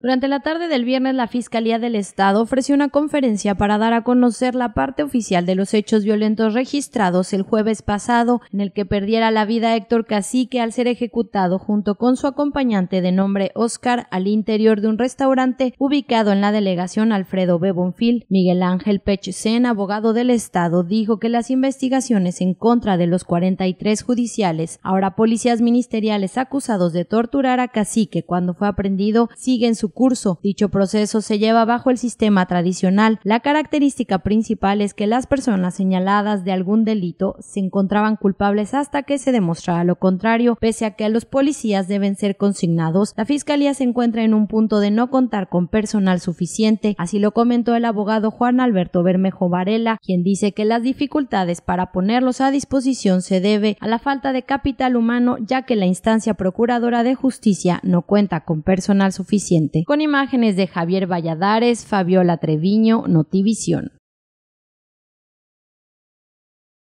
Durante la tarde del viernes, la Fiscalía del Estado ofreció una conferencia para dar a conocer la parte oficial de los hechos violentos registrados el jueves pasado, en el que perdiera la vida Héctor Cacique al ser ejecutado junto con su acompañante de nombre Oscar al interior de un restaurante ubicado en la delegación Alfredo B. Miguel Ángel Sen, abogado del Estado, dijo que las investigaciones en contra de los 43 judiciales, ahora policías ministeriales acusados de torturar a Cacique cuando fue aprendido, siguen su curso. Dicho proceso se lleva bajo el sistema tradicional. La característica principal es que las personas señaladas de algún delito se encontraban culpables hasta que se demostrara lo contrario, pese a que a los policías deben ser consignados. La fiscalía se encuentra en un punto de no contar con personal suficiente, así lo comentó el abogado Juan Alberto Bermejo Varela, quien dice que las dificultades para ponerlos a disposición se debe a la falta de capital humano, ya que la instancia procuradora de justicia no cuenta con personal suficiente con imágenes de Javier Valladares, Fabiola Treviño, Notivisión.